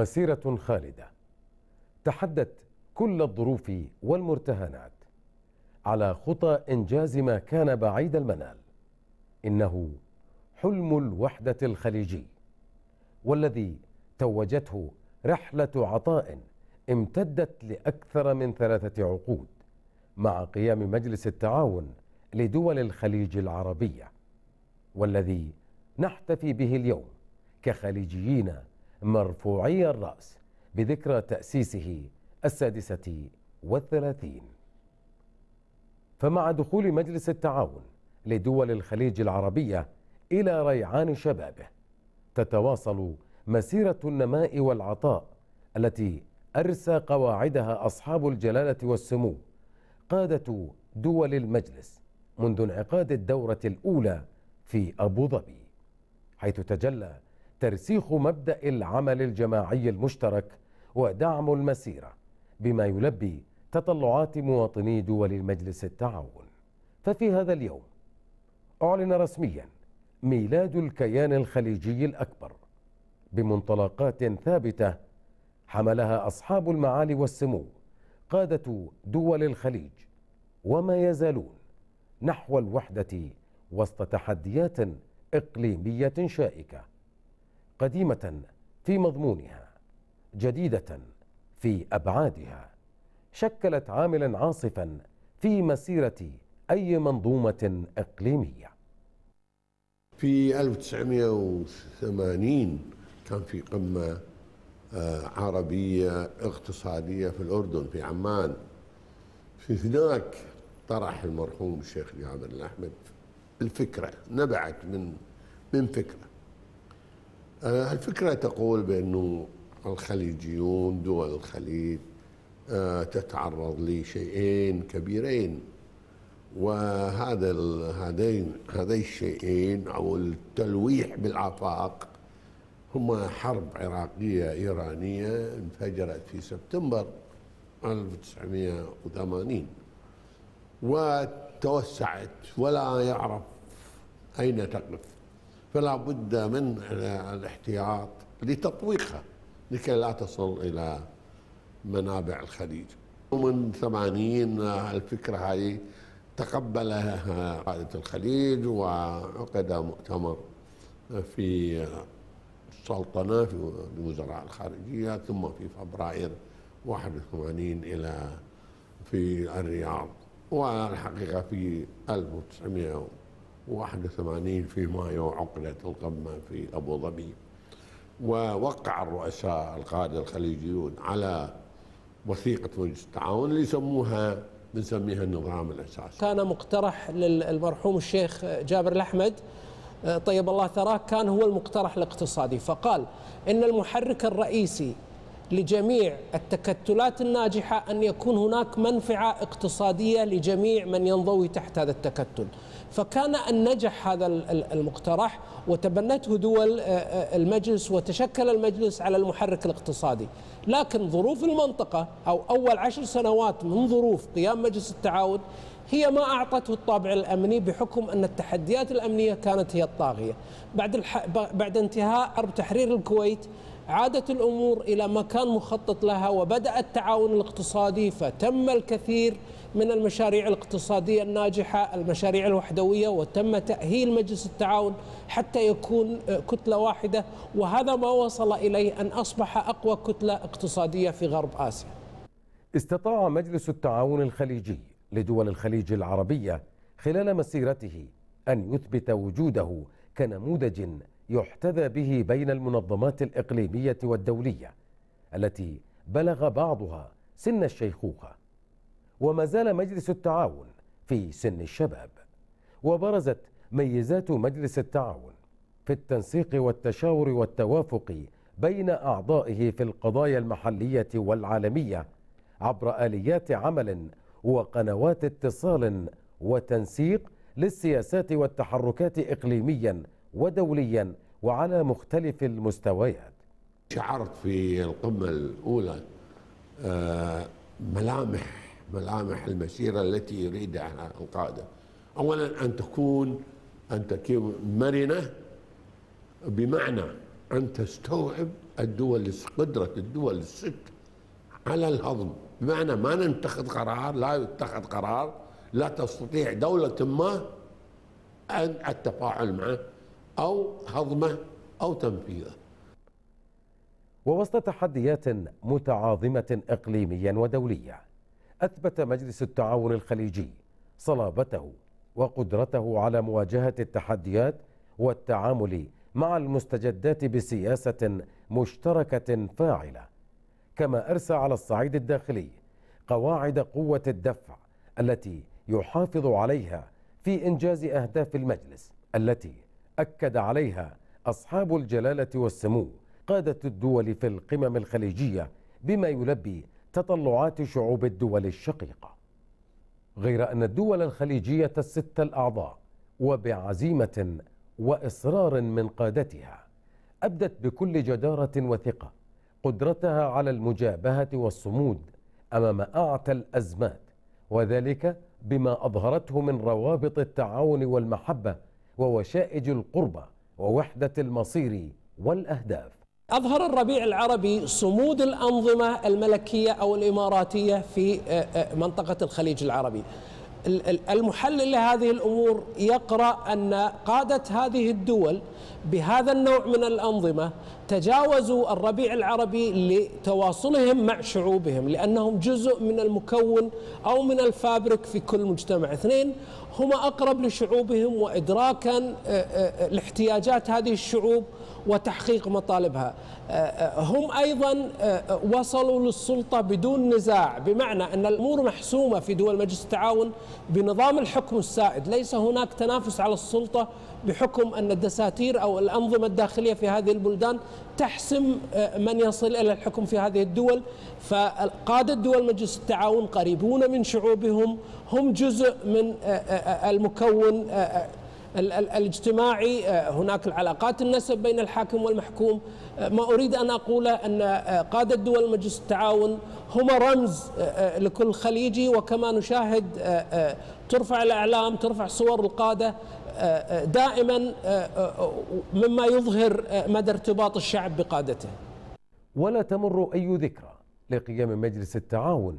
مسيرة خالدة تحدت كل الظروف والمرتهنات على خطى إنجاز ما كان بعيد المنال إنه حلم الوحدة الخليجي والذي توجته رحلة عطاء امتدت لأكثر من ثلاثة عقود مع قيام مجلس التعاون لدول الخليج العربية والذي نحتفي به اليوم كخليجيين مرفوعي الرأس بذكرى تأسيسه السادسة والثلاثين فمع دخول مجلس التعاون لدول الخليج العربية إلى ريعان شبابه تتواصل مسيرة النماء والعطاء التي أرسى قواعدها أصحاب الجلالة والسمو قادة دول المجلس منذ انعقاد الدورة الأولى في أبو ظبي حيث تجلى ترسيخ مبدأ العمل الجماعي المشترك ودعم المسيرة بما يلبي تطلعات مواطني دول المجلس التعاون ففي هذا اليوم أعلن رسميا ميلاد الكيان الخليجي الأكبر بمنطلقات ثابتة حملها أصحاب المعالي والسمو قادة دول الخليج وما يزالون نحو الوحدة وسط تحديات إقليمية شائكة قديمة في مضمونها جديدة في أبعادها شكلت عاملا عاصفا في مسيرة أي منظومة إقليمية في 1980 كان في قمة آه، عربية اقتصادية في الأردن في عمان في هناك طرح المرحوم الشيخ جابر الأحمد الفكرة نبعت من من فكرة آه، الفكرة تقول بأنه الخليجيون دول الخليج آه، تتعرض لشيئين كبيرين وهذا هذين هذين الشيئين او التلويح بالافاق هما حرب عراقيه ايرانيه انفجرت في سبتمبر 1980 وتوسعت ولا يعرف اين تقف فلا بد من الاحتياط لتطويقها لكي لا تصل إلى منابع الخليج ومن ثمانين الفكرة هذه تقبلها قادة الخليج وعقد مؤتمر في السلطنة في الوزراء الخارجية ثم في فبراير 81 إلى في الرياض والحقيقة في 1900 81 في مايو عقدت القمة في أبو ظبي ووقع الرؤساء القادة الخليجيون على وثيقة مجلس التعاون اللي يسموها بنسميها النظام الأساسي كان مقترح للمرحوم الشيخ جابر الأحمد أه، طيب الله ثراه كان هو المقترح الاقتصادي فقال إن المحرك الرئيسي لجميع التكتلات الناجحة أن يكون هناك منفعة اقتصادية لجميع من ينضوي تحت هذا التكتل فكان أن نجح هذا المقترح وتبنته دول آه، آه، المجلس وتشكل المجلس على المحرك الاقتصادي لكن ظروف المنطقة أو أول عشر سنوات من ظروف قيام مجلس التعاون هي ما أعطته الطابع الأمني بحكم أن التحديات الأمنية كانت هي الطاغية بعد, الح... بعد انتهاء حرب تحرير الكويت عادت الأمور إلى ما كان مخطط لها وبدأ التعاون الاقتصادي فتم الكثير من المشاريع الاقتصادية الناجحة المشاريع الوحدوية وتم تأهيل مجلس التعاون حتى يكون آه، كتلة واحدة وهذا ما وصل إليه أن أصبح أقوى كتلة اقتصادية في غرب آسيا استطاع مجلس التعاون الخليجي لدول الخليج العربية خلال مسيرته أن يثبت وجوده كنموذج يحتذى به بين المنظمات الإقليمية والدولية التي بلغ بعضها سن الشيخوخة وما زال مجلس التعاون في سن الشباب وبرزت ميزات مجلس التعاون في التنسيق والتشاور والتوافق بين أعضائه في القضايا المحلية والعالمية عبر آليات عمل وقنوات اتصال وتنسيق للسياسات والتحركات إقليميا ودوليا وعلى مختلف المستويات شعرت في القمة الأولى آه، ملامح ملامح المسيرة التي يريدها القادة أولا أن تكون أن تكون مرنة بمعنى أن تستوعب الدول قدرة الدول الست على الهضم بمعنى ما نتخذ قرار لا يتخذ قرار لا تستطيع دولة ما أن التفاعل معه أو هضمه أو تنفيذه ووسط تحديات متعاظمة إقليميا ودوليا أثبت مجلس التعاون الخليجي صلابته وقدرته على مواجهة التحديات والتعامل مع المستجدات بسياسة مشتركة فاعلة كما أرسى على الصعيد الداخلي قواعد قوة الدفع التي يحافظ عليها في إنجاز أهداف المجلس التي أكد عليها أصحاب الجلالة والسمو قادة الدول في القمم الخليجية بما يلبي تطلعات شعوب الدول الشقيقة غير أن الدول الخليجية الست الأعضاء وبعزيمة وإصرار من قادتها أبدت بكل جدارة وثقة قدرتها على المجابهة والصمود أمام أعتى الأزمات وذلك بما أظهرته من روابط التعاون والمحبة ووشائج القربة ووحدة المصير والأهداف أظهر الربيع العربي صمود الأنظمة الملكية أو الإماراتية في آه، آه، منطقة الخليج العربي المحلل لهذه الأمور يقرأ أن قادة هذه الدول بهذا النوع من الأنظمة تجاوزوا الربيع العربي لتواصلهم مع شعوبهم لأنهم جزء من المكون أو من الفابرك في كل مجتمع اثنين هما أقرب لشعوبهم وإدراكا آه، لاحتياجات هذه الشعوب وتحقيق مطالبها آه، آه، هم أيضا آه، وصلوا للسلطة بدون نزاع بمعنى أن الأمور محسومة في دول مجلس التعاون بنظام الحكم السائد ليس هناك تنافس على السلطة بحكم أن الدساتير أو الأنظمة الداخلية في هذه البلدان تحسم من يصل إلى الحكم في هذه الدول فقادة دول مجلس التعاون قريبون من شعوبهم هم جزء من المكون الاجتماعي آه، هناك العلاقات النسب بين الحاكم والمحكوم آه، ما أريد أن أقوله أن آه، قادة دول مجلس التعاون هم رمز لكل خليجي وكما نشاهد ترفع الأعلام ترفع صور القادة دائما مما يظهر مدى ارتباط الشعب بقادته ولا تمر أي ذكرى لقيام مجلس التعاون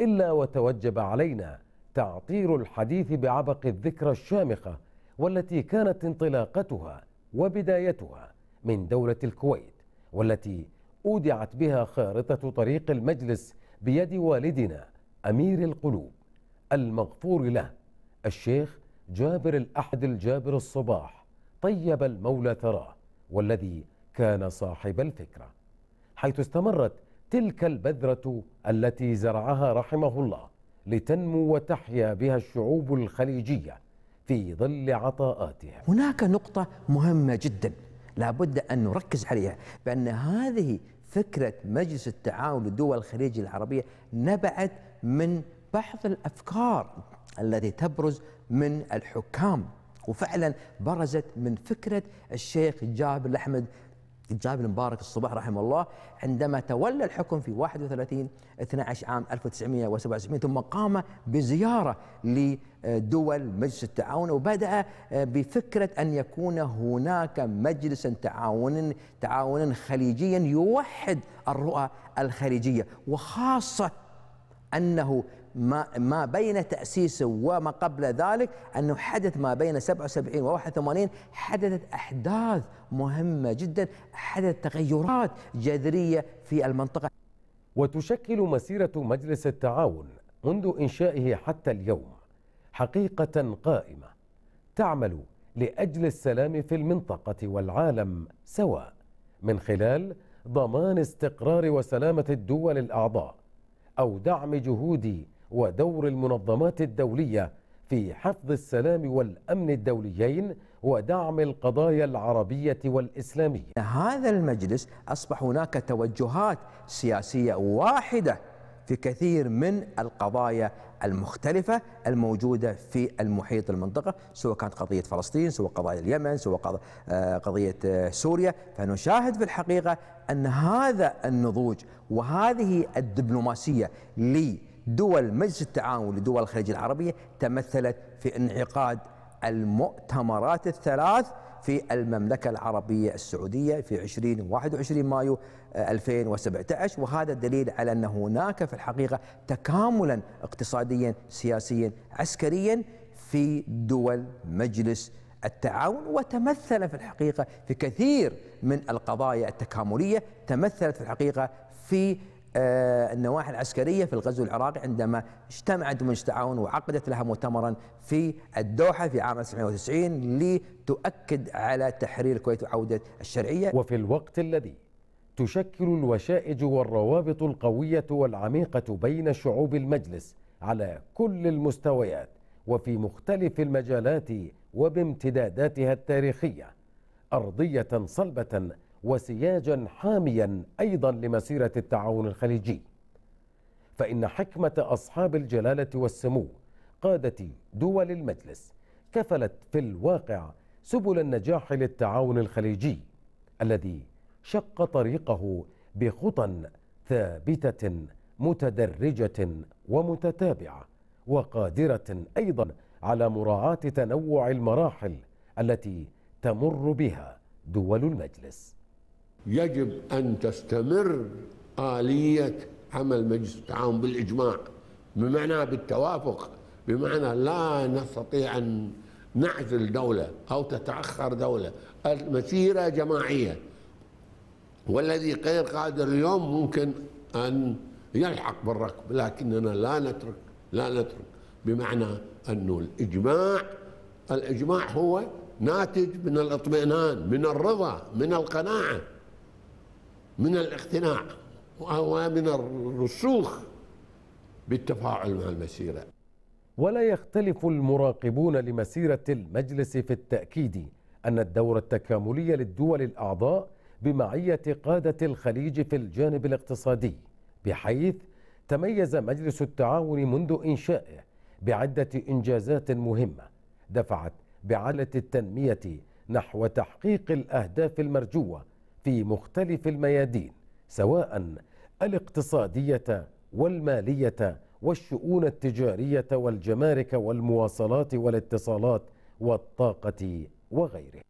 إلا وتوجب علينا تعطير الحديث بعبق الذكرى الشامخة والتي كانت انطلاقتها وبدايتها من دولة الكويت والتي أودعت بها خارطة طريق المجلس بيد والدنا أمير القلوب المغفور له الشيخ جابر الأحد الجابر الصباح طيب المولى ثراه والذي كان صاحب الفكرة حيث استمرت تلك البذرة التي زرعها رحمه الله لتنمو وتحيا بها الشعوب الخليجية في ظل عطاءاتها هناك نقطة مهمة جدا لابد أن نركز عليها بأن هذه فكرة مجلس التعاون لدول الخليج العربية نبعت من بعض الأفكار التي تبرز من الحكام وفعلا برزت من فكرة الشيخ جابر الأحمد جابر المبارك الصبح رحمه الله عندما تولى الحكم في 31 12 عام 1977 ثم قام بزيارة لدول مجلس التعاون وبدأ بفكرة أن يكون هناك مجلسا تعاون تعاونا خليجيا يوحد الرؤى الخليجية وخاصة أنه ما, ما بين تأسيسه وما قبل ذلك أنه حدث ما بين 77 و 81 حدثت أحداث مهمة جدا حدثت تغيرات جذرية في المنطقة وتشكل مسيرة مجلس التعاون منذ إنشائه حتى اليوم حقيقة قائمة تعمل لأجل السلام في المنطقة والعالم سواء من خلال ضمان استقرار وسلامة الدول الأعضاء أو دعم جهود ودور المنظمات الدولية في حفظ السلام والأمن الدوليين ودعم القضايا العربية والإسلامية هذا المجلس أصبح هناك توجهات سياسية واحدة في كثير من القضايا المختلفة الموجودة في المحيط المنطقة سواء كانت قضية فلسطين سواء قضايا اليمن سواء آه، قضية آه، سوريا فنشاهد في الحقيقة أن هذا النضوج وهذه الدبلوماسية لي دول مجلس التعاون لدول الخليج العربية تمثلت في انعقاد المؤتمرات الثلاث في المملكة العربية السعودية في 20 21 مايو 2017 آه، وهذا دليل على أن هناك في الحقيقة تكاملا اقتصاديا سياسيا عسكريا في دول مجلس التعاون وتمثل في الحقيقة في كثير من القضايا التكاملية تمثلت في الحقيقة في آه، النواحي العسكريه في الغزو العراقي عندما اجتمعت مجلس التعاون وعقدت لها مؤتمرا في الدوحه في عام 1990 لتؤكد على تحرير الكويت وعوده الشرعيه. وفي الوقت الذي تشكل الوشائج والروابط القويه والعميقه بين شعوب المجلس على كل المستويات وفي مختلف المجالات وبامتداداتها التاريخيه ارضيه صلبه وسياجا حاميا أيضا لمسيرة التعاون الخليجي فإن حكمة أصحاب الجلالة والسمو قادة دول المجلس كفلت في الواقع سبل النجاح للتعاون الخليجي الذي شق طريقه بخطى ثابتة متدرجة ومتتابعة وقادرة أيضا على مراعاة تنوع المراحل التي تمر بها دول المجلس يجب أن تستمر آلية عمل مجلس التعاون بالإجماع بمعنى بالتوافق بمعنى لا نستطيع أن نعزل دولة أو تتأخر دولة المسيرة جماعية والذي غير قادر اليوم ممكن أن يلحق بالركب لكننا لا نترك لا نترك بمعنى أنه الإجماع الإجماع هو ناتج من الاطمئنان من الرضا من القناعه من الاقتناع ومن الرسوخ بالتفاعل مع المسيرة ولا يختلف المراقبون لمسيرة المجلس في التأكيد أن الدور التكاملي للدول الأعضاء بمعية قادة الخليج في الجانب الاقتصادي بحيث تميز مجلس التعاون منذ إنشائه بعدة إنجازات مهمة دفعت بعالة التنمية نحو تحقيق الأهداف المرجوة في مختلف الميادين سواء الاقتصادية والمالية والشؤون التجارية والجمارك والمواصلات والاتصالات والطاقة وغيره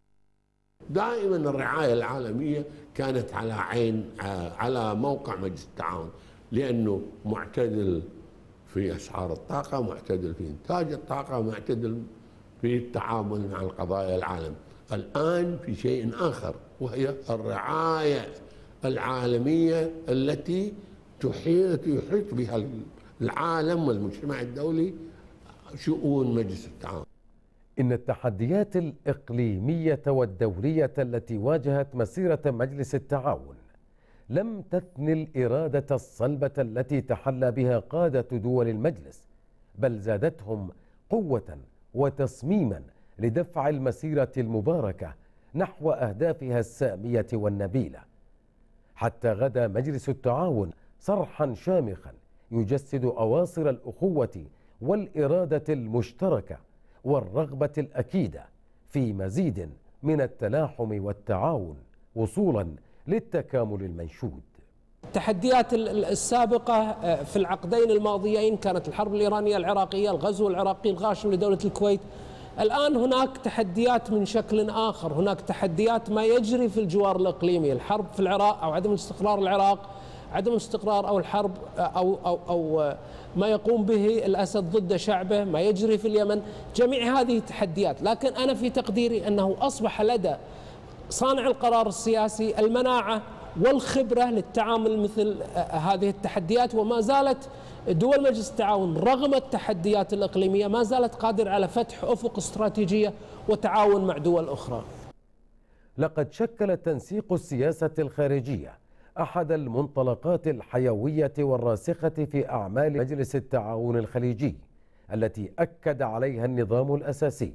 دائما الرعاية العالمية كانت على عين على موقع مجلس التعاون لأنه معتدل في أسعار الطاقة معتدل في إنتاج الطاقة معتدل في التعامل مع القضايا العالمية الآن في شيء آخر وهي الرعاية العالمية التي تحيط يحيط بها العالم والمجتمع الدولي شؤون مجلس التعاون إن التحديات الإقليمية والدولية التي واجهت مسيرة مجلس التعاون لم تثن الإرادة الصلبة التي تحلى بها قادة دول المجلس بل زادتهم قوة وتصميما لدفع المسيرة المباركة نحو أهدافها السامية والنبيلة حتى غدا مجلس التعاون صرحا شامخا يجسد أواصر الأخوة والإرادة المشتركة والرغبة الأكيدة في مزيد من التلاحم والتعاون وصولا للتكامل المنشود التحديات السابقة آه، في العقدين الماضيين كانت الحرب الإيرانية العراقية الغزو العراقي الغاشم لدولة الكويت الآن هناك تحديات من شكل آخر هناك تحديات ما يجري في الجوار الإقليمي الحرب في العراق أو عدم استقرار العراق عدم استقرار او الحرب او او او ما يقوم به الاسد ضد شعبه، ما يجري في اليمن، جميع هذه تحديات، لكن انا في تقديري انه اصبح لدى صانع القرار السياسي المناعه والخبرة للتعامل مثل آه، هذه التحديات وما زالت دول مجلس التعاون رغم التحديات الإقليمية ما زالت قادر على فتح أفق استراتيجية وتعاون مع دول أخرى لقد شكل تنسيق السياسة الخارجية أحد المنطلقات الحيوية والراسخة في أعمال مجلس التعاون الخليجي التي أكد عليها النظام الأساسي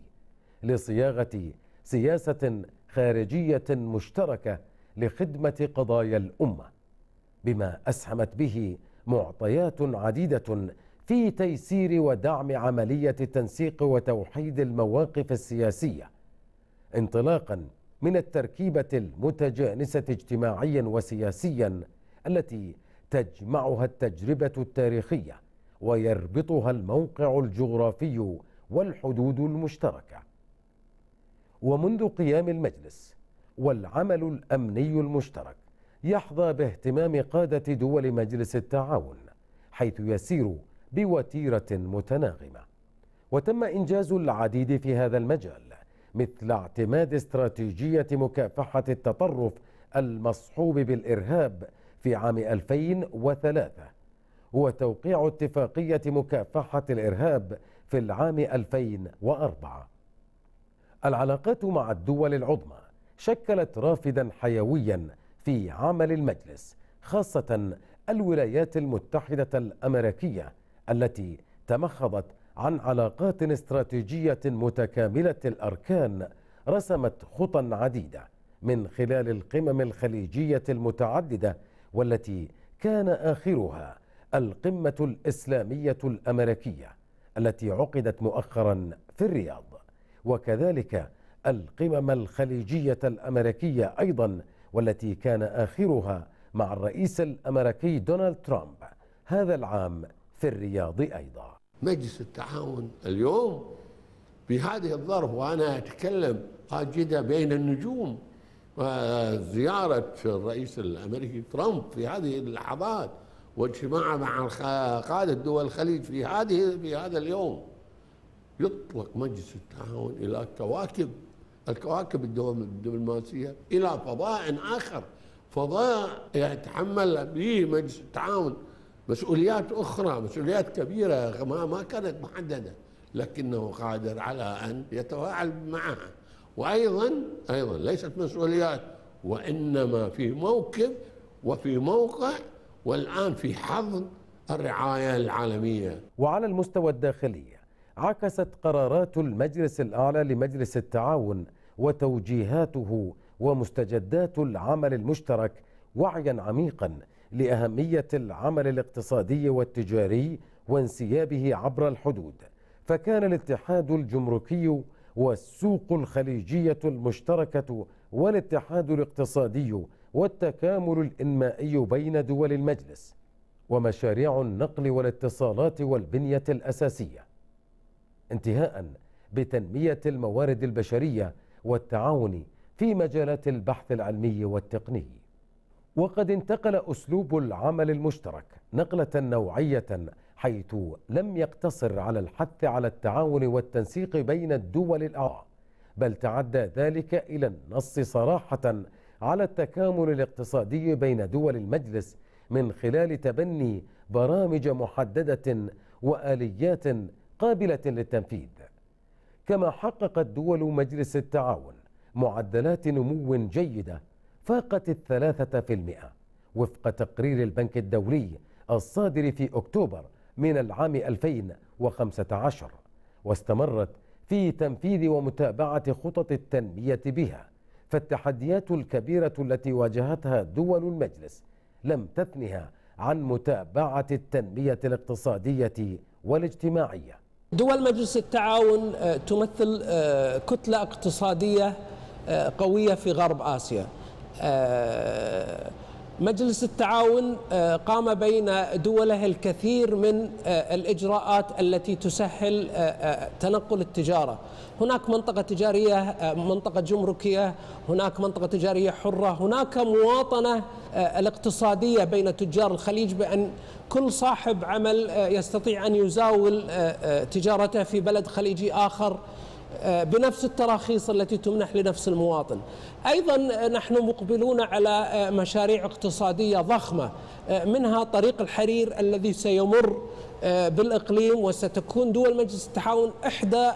لصياغة سياسة خارجية مشتركة لخدمة قضايا الأمة بما أسهمت به معطيات عديدة في تيسير ودعم عملية التنسيق وتوحيد المواقف السياسية انطلاقا من التركيبة المتجانسة اجتماعيا وسياسيا التي تجمعها التجربة التاريخية ويربطها الموقع الجغرافي والحدود المشتركة ومنذ قيام المجلس والعمل الأمني المشترك يحظى باهتمام قادة دول مجلس التعاون حيث يسير بوتيرة متناغمة وتم إنجاز العديد في هذا المجال مثل اعتماد استراتيجية مكافحة التطرف المصحوب بالإرهاب في عام 2003 وتوقيع اتفاقية مكافحة الإرهاب في العام 2004 العلاقات مع الدول العظمى شكلت رافدا حيويا في عمل المجلس خاصة الولايات المتحدة الأمريكية التي تمخضت عن علاقات استراتيجية متكاملة الأركان رسمت خطا عديدة من خلال القمم الخليجية المتعددة والتي كان آخرها القمة الإسلامية الأمريكية التي عقدت مؤخرا في الرياض وكذلك القمم الخليجية الأمريكية أيضا والتي كان آخرها مع الرئيس الأمريكي دونالد ترامب هذا العام في الرياض أيضا مجلس التعاون اليوم بهذه الظرف وأنا أتكلم قاجدة بين النجوم وزيارة الرئيس الأمريكي ترامب في هذه اللحظات واجتماعه مع قادة دول الخليج في هذه في هذا اليوم يطلق مجلس التعاون إلى كواكب الكواكب الدبلوماسية إلى فضاء آخر فضاء يتحمل به مجلس التعاون مسؤوليات أخرى مسؤوليات كبيرة ما, ما كانت محددة لكنه قادر على أن يتفاعل معها وأيضا أيضا ليست مسؤوليات وإنما في موكب وفي موقع والآن في حضن الرعاية العالمية وعلى المستوى الداخلي عكست قرارات المجلس الأعلى لمجلس التعاون وتوجيهاته ومستجدات العمل المشترك وعيا عميقا لأهمية العمل الاقتصادي والتجاري وانسيابه عبر الحدود فكان الاتحاد الجمركي والسوق الخليجية المشتركة والاتحاد الاقتصادي والتكامل الإنمائي بين دول المجلس ومشاريع النقل والاتصالات والبنية الأساسية انتهاء بتنمية الموارد البشرية والتعاون في مجالات البحث العلمي والتقني وقد انتقل أسلوب العمل المشترك نقلة نوعية حيث لم يقتصر على الحث على التعاون والتنسيق بين الدول الأعضاء بل تعدى ذلك إلى النص صراحة على التكامل الاقتصادي بين دول المجلس من خلال تبني برامج محددة وآليات قابلة للتنفيذ كما حققت دول مجلس التعاون معدلات نمو جيدة فاقت الثلاثة في المئة وفق تقرير البنك الدولي الصادر في أكتوبر من العام 2015 واستمرت في تنفيذ ومتابعة خطط التنمية بها فالتحديات الكبيرة التي واجهتها دول المجلس لم تثنها عن متابعة التنمية الاقتصادية والاجتماعية دول مجلس التعاون آه، تمثل آه، كتلة اقتصادية آه، قوية في غرب آسيا مجلس التعاون آه، قام بين دوله الكثير من آه، الاجراءات التي تسهل آه، تنقل التجاره، هناك منطقه تجاريه منطقه جمركيه، هناك منطقه تجاريه حره، هناك مواطنه الاقتصاديه بين تجار الخليج بان كل صاحب عمل يستطيع ان يزاول تجارته في بلد خليجي اخر آه، بنفس التراخيص التي تمنح لنفس المواطن أيضا آه، نحن مقبلون على آه، مشاريع اقتصادية ضخمة منها طريق الحرير الذي سيمر بالإقليم وستكون دول مجلس التعاون إحدى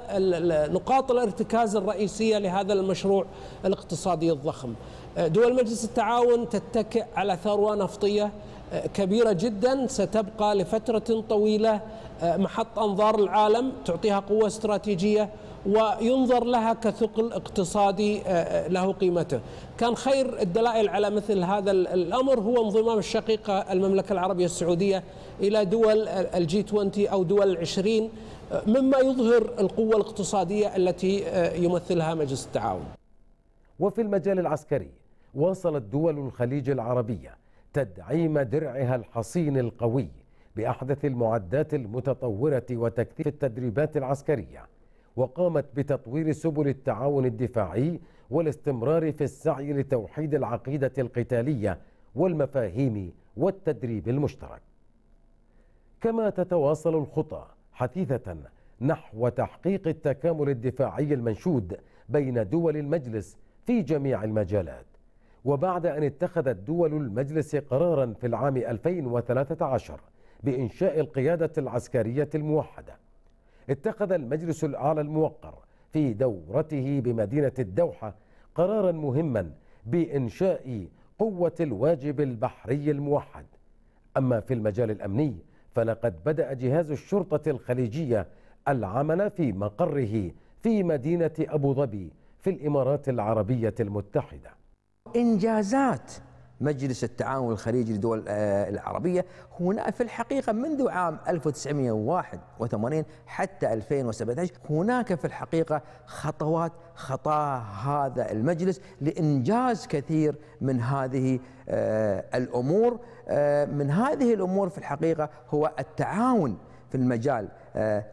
نقاط الارتكاز الرئيسية لهذا المشروع الاقتصادي الضخم دول مجلس التعاون تتكئ على ثروة نفطية كبيرة جدا ستبقى لفترة طويلة آه، محط أنظار العالم تعطيها قوة استراتيجية وينظر لها كثقل اقتصادي آه، آه، له قيمته كان خير الدلائل على مثل هذا الأمر هو انضمام الشقيقة المملكة العربية السعودية إلى دول الجي 20 أو دول العشرين مما يظهر القوة الاقتصادية التي يمثلها مجلس التعاون وفي المجال العسكري واصلت دول الخليج العربية تدعيم درعها الحصين القوي بأحدث المعدات المتطورة وتكثيف التدريبات العسكرية وقامت بتطوير سبل التعاون الدفاعي والاستمرار في السعي لتوحيد العقيدة القتالية والمفاهيم والتدريب المشترك كما تتواصل الخطى حثيثة نحو تحقيق التكامل الدفاعي المنشود بين دول المجلس في جميع المجالات وبعد أن اتخذت دول المجلس قرارا في العام 2013 بإنشاء القيادة العسكرية الموحدة اتخذ المجلس الأعلى الموقر في دورته بمدينة الدوحة قرارا مهما بإنشاء قوة الواجب البحري الموحد أما في المجال الأمني فلقد بدأ جهاز الشرطة الخليجية العمل في مقره في مدينة أبو ظبي في الإمارات العربية المتحدة إنجازات مجلس التعاون الخليجي للدول آه، العربية هنا في الحقيقة منذ عام 1981 حتى 2017 هناك في الحقيقة خطوات خطاها هذا المجلس لإنجاز كثير من هذه آه، الأمور آه، من هذه الأمور في الحقيقة هو التعاون في المجال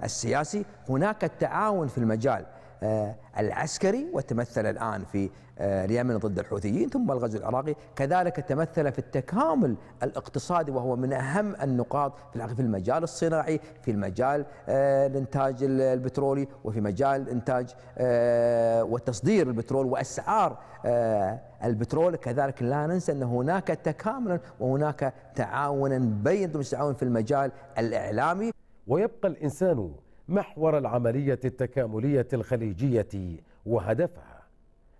السياسي هناك التعاون في المجال آه، العسكري وتمثل الآن في آه، اليمن ضد الحوثيين ثم الغزو العراقي كذلك تمثل في التكامل الاقتصادي وهو من أهم النقاط في المجال الصناعي في المجال آه، الإنتاج البترولي وفي مجال إنتاج وتصدير البترول وأسعار البترول كذلك لا ننسى أن هناك تكاملا وهناك تعاونا بين التعاون في المجال الإعلامي ويبقى الإنسان محور العملية التكاملية الخليجية وهدفها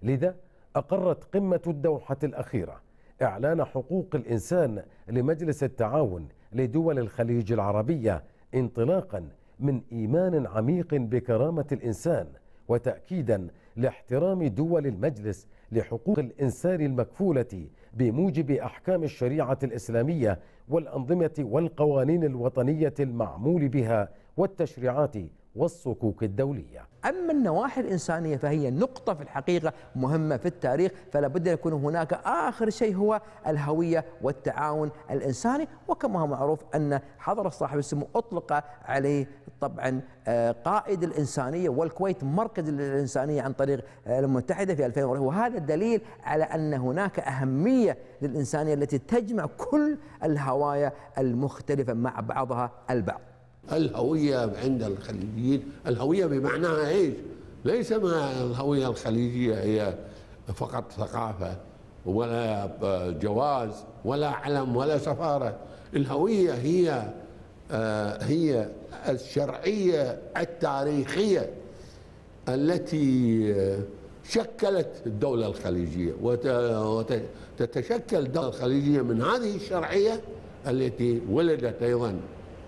لذا أقرت قمة الدوحة الأخيرة إعلان حقوق الإنسان لمجلس التعاون لدول الخليج العربية انطلاقا من إيمان عميق بكرامة الإنسان وتأكيدا لاحترام دول المجلس لحقوق الإنسان المكفولة بموجب أحكام الشريعة الإسلامية والأنظمة والقوانين الوطنية المعمول بها والتشريعات والصكوك الدولية أما النواحي الإنسانية فهي نقطة في الحقيقة مهمة في التاريخ فلا بد يكون هناك آخر شيء هو الهوية والتعاون الإنساني وكما هو معروف أن حضرة صاحب السمو أطلق عليه طبعا آه، قائد الإنسانية والكويت مركز الإنسانية عن طريق آه، المتحدة في 2004 وهذا دليل على أن هناك أهمية للإنسانية التي تجمع كل الهوايا المختلفة مع بعضها البعض الهوية عند الخليجيين الهوية بمعناها إيش ليس ما الهوية الخليجية هي فقط ثقافة ولا جواز ولا علم ولا سفارة الهوية هي آه، هي الشرعية التاريخية التي شكلت الدولة الخليجية وتتشكل الدولة الخليجية من هذه الشرعية التي ولدت أيضا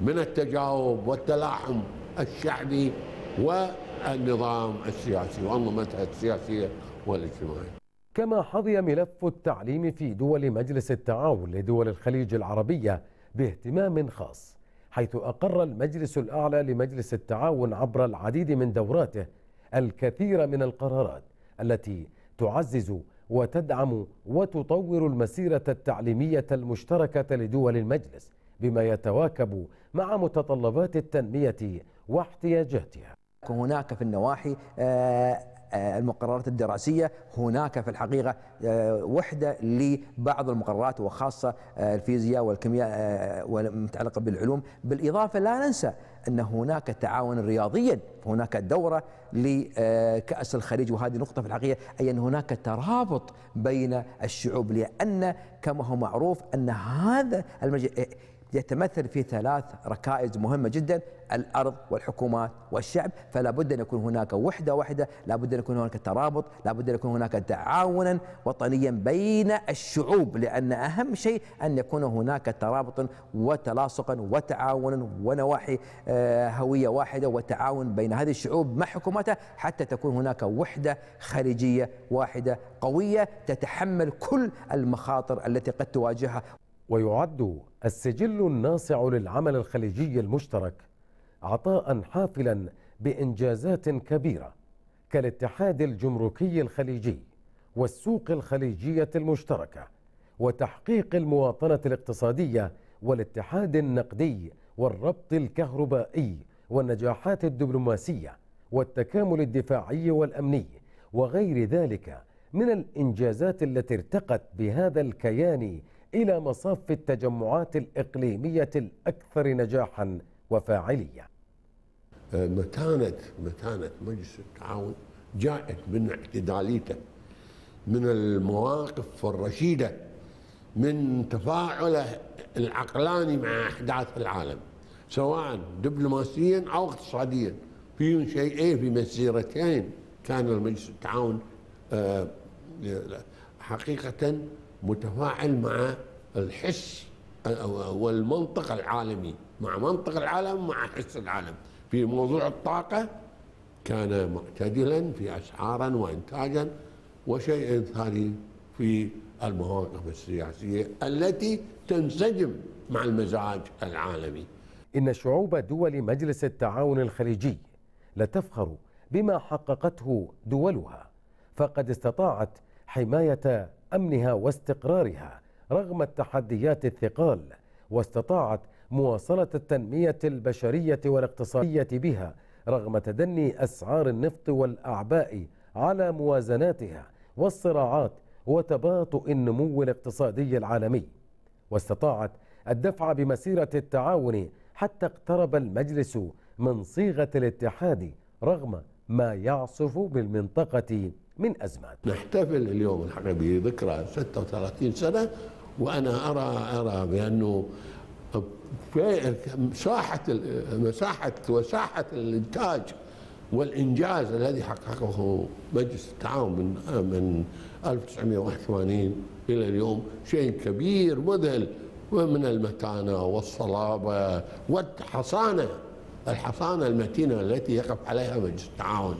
من التجاوب والتلاحم الشعبي والنظام السياسي وانظمتها السياسيه والاجتماعيه. كما حظي ملف التعليم في دول مجلس التعاون لدول الخليج العربيه باهتمام خاص حيث اقر المجلس الاعلى لمجلس التعاون عبر العديد من دوراته الكثير من القرارات التي تعزز وتدعم وتطور المسيره التعليميه المشتركه لدول المجلس بما يتواكب مع متطلبات التنمية واحتياجاتها هناك في النواحي آه، آه، المقررات الدراسية هناك في الحقيقة آه، وحدة لبعض المقررات وخاصة الفيزياء والكيمياء والمتعلقة بالعلوم بالإضافة لا ننسى أن هناك تعاون رياضيا هناك دورة لكأس الخليج وهذه نقطة في الحقيقة أي أن هناك ترابط بين الشعوب لأن كما هو معروف أن هذا المجال يتمثل في ثلاث ركائز مهمة جدا الأرض والحكومات والشعب فلا بد أن يكون هناك وحدة واحدة لا بد أن يكون هناك ترابط لا بد أن يكون هناك تعاونا وطنيا بين الشعوب لأن أهم شيء أن يكون هناك ترابط وتلاصقا وتعاونا ونواحي آه، هوية واحدة وتعاون بين هذه الشعوب مع حكومتها حتى تكون هناك وحدة خارجية واحدة قوية تتحمل كل المخاطر التي قد تواجهها ويعد السجل الناصع للعمل الخليجي المشترك عطاء حافلا بإنجازات كبيرة كالاتحاد الجمركي الخليجي والسوق الخليجية المشتركة وتحقيق المواطنة الاقتصادية والاتحاد النقدي والربط الكهربائي والنجاحات الدبلوماسية والتكامل الدفاعي والأمني وغير ذلك من الإنجازات التي ارتقت بهذا الكيان إلى مصاف التجمعات الإقليمية الأكثر نجاحا وفاعلية أه، متانة متانة مجلس التعاون جاءت من اعتداليته من المواقف الرشيدة من تفاعله العقلاني مع أحداث العالم سواء دبلوماسيا أو اقتصاديا في شيئين في مسيرتين كان المجلس التعاون أه، حقيقة متفاعل مع الحس والمنطق العالمي مع منطق العالم مع حس العالم في موضوع الطاقة كان معتدلا في أسعارا وإنتاجا وشيء ثاني في المواقف السياسية التي تنسجم مع المزاج العالمي إن شعوب دول مجلس التعاون الخليجي لتفخر بما حققته دولها فقد استطاعت حماية أمنها واستقرارها رغم التحديات الثقال واستطاعت مواصلة التنمية البشرية والاقتصادية بها رغم تدني أسعار النفط والأعباء على موازناتها والصراعات وتباطؤ النمو الاقتصادي العالمي واستطاعت الدفع بمسيرة التعاون حتى اقترب المجلس من صيغة الاتحاد رغم ما يعصف بالمنطقة من أزمات نحتفل اليوم الحقيقة بذكرى 36 سنة وأنا أرى أرى بأنه مساحة مساحة وساحة الإنتاج والإنجاز الذي حققه مجلس التعاون من آه، من 1981 إلى اليوم شيء كبير مذهل ومن المتانة والصلابة والحصانة الحصانة المتينة التي يقف عليها مجلس التعاون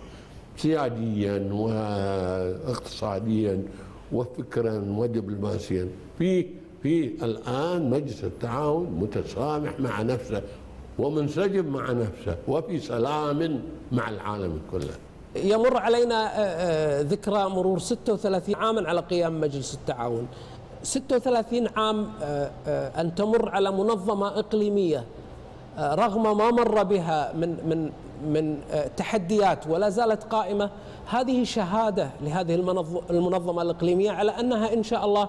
سياديا واقتصاديا وفكرا ودبلوماسيا في في الان مجلس التعاون متسامح مع نفسه ومنسجم مع نفسه وفي سلام مع العالم كله يمر علينا آه، آه، ذكرى مرور 36 عاما على قيام مجلس التعاون 36 عام آه، أن تمر على منظمة إقليمية رغم ما مر بها من من من آه، تحديات ولا زالت قائمه هذه شهاده لهذه المنظمه الاقليميه على انها ان شاء الله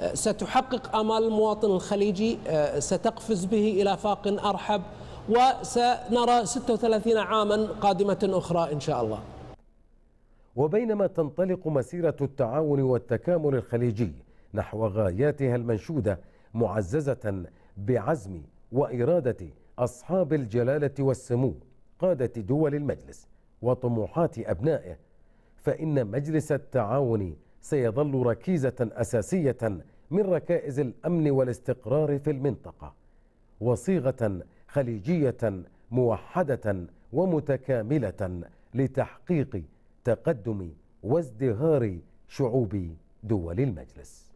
آه، ستحقق امال المواطن الخليجي آه، ستقفز به الى فاق ارحب وسنرى 36 عاما قادمه اخرى ان شاء الله. وبينما تنطلق مسيره التعاون والتكامل الخليجي نحو غاياتها المنشوده معززه بعزم واراده أصحاب الجلالة والسمو قادة دول المجلس وطموحات أبنائه فإن مجلس التعاون سيظل ركيزة أساسية من ركائز الأمن والاستقرار في المنطقة وصيغة خليجية موحدة ومتكاملة لتحقيق تقدم وازدهار شعوب دول المجلس